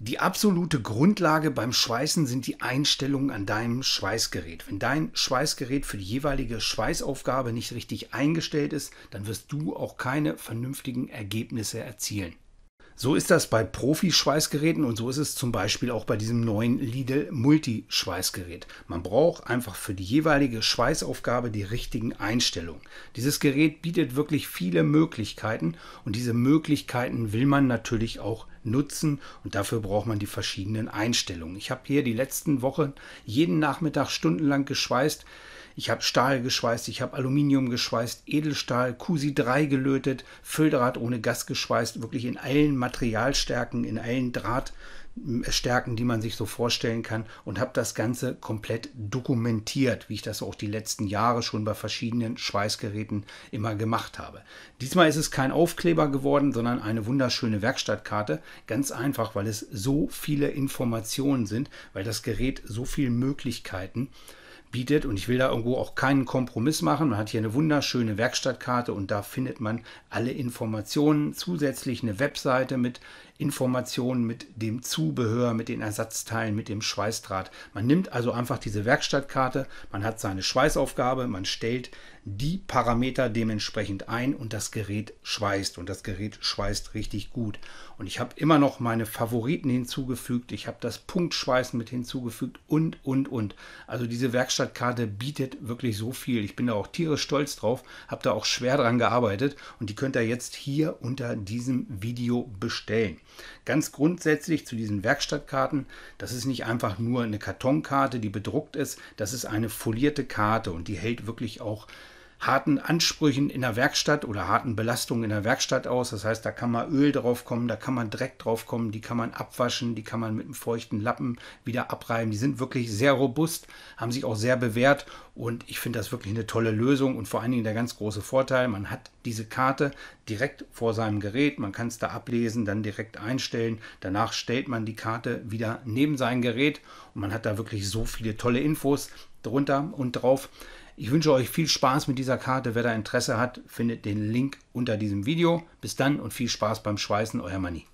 Die absolute Grundlage beim Schweißen sind die Einstellungen an deinem Schweißgerät. Wenn dein Schweißgerät für die jeweilige Schweißaufgabe nicht richtig eingestellt ist, dann wirst du auch keine vernünftigen Ergebnisse erzielen. So ist das bei Profi-Schweißgeräten und so ist es zum Beispiel auch bei diesem neuen Lidl Multi-Schweißgerät. Man braucht einfach für die jeweilige Schweißaufgabe die richtigen Einstellungen. Dieses Gerät bietet wirklich viele Möglichkeiten und diese Möglichkeiten will man natürlich auch nutzen und dafür braucht man die verschiedenen Einstellungen. Ich habe hier die letzten Wochen jeden Nachmittag stundenlang geschweißt. Ich habe Stahl geschweißt, ich habe Aluminium geschweißt, Edelstahl, QSI 3 gelötet, Fülldraht ohne Gas geschweißt, wirklich in allen Materialstärken, in allen Drahtstärken, die man sich so vorstellen kann und habe das Ganze komplett dokumentiert, wie ich das auch die letzten Jahre schon bei verschiedenen Schweißgeräten immer gemacht habe. Diesmal ist es kein Aufkleber geworden, sondern eine wunderschöne Werkstattkarte, Ganz einfach, weil es so viele Informationen sind, weil das Gerät so viele Möglichkeiten hat bietet. Und ich will da irgendwo auch keinen Kompromiss machen. Man hat hier eine wunderschöne Werkstattkarte und da findet man alle Informationen. Zusätzlich eine Webseite mit Informationen mit dem Zubehör, mit den Ersatzteilen, mit dem Schweißdraht. Man nimmt also einfach diese Werkstattkarte, man hat seine Schweißaufgabe, man stellt die Parameter dementsprechend ein und das Gerät schweißt und das Gerät schweißt richtig gut. Und ich habe immer noch meine Favoriten hinzugefügt, ich habe das Punktschweißen mit hinzugefügt und, und, und. Also diese Werkstattkarte Werkstattkarte bietet wirklich so viel. Ich bin da auch tierisch stolz drauf, habe da auch schwer dran gearbeitet und die könnt ihr jetzt hier unter diesem Video bestellen. Ganz grundsätzlich zu diesen Werkstattkarten, das ist nicht einfach nur eine Kartonkarte, die bedruckt ist, das ist eine folierte Karte und die hält wirklich auch harten Ansprüchen in der Werkstatt oder harten Belastungen in der Werkstatt aus. Das heißt, da kann mal Öl drauf kommen, da kann man Dreck kommen, die kann man abwaschen, die kann man mit einem feuchten Lappen wieder abreiben. Die sind wirklich sehr robust, haben sich auch sehr bewährt und ich finde das wirklich eine tolle Lösung und vor allen Dingen der ganz große Vorteil, man hat diese Karte direkt vor seinem Gerät, man kann es da ablesen, dann direkt einstellen. Danach stellt man die Karte wieder neben sein Gerät und man hat da wirklich so viele tolle Infos drunter und drauf. Ich wünsche euch viel Spaß mit dieser Karte. Wer da Interesse hat, findet den Link unter diesem Video. Bis dann und viel Spaß beim Schweißen, euer Manni.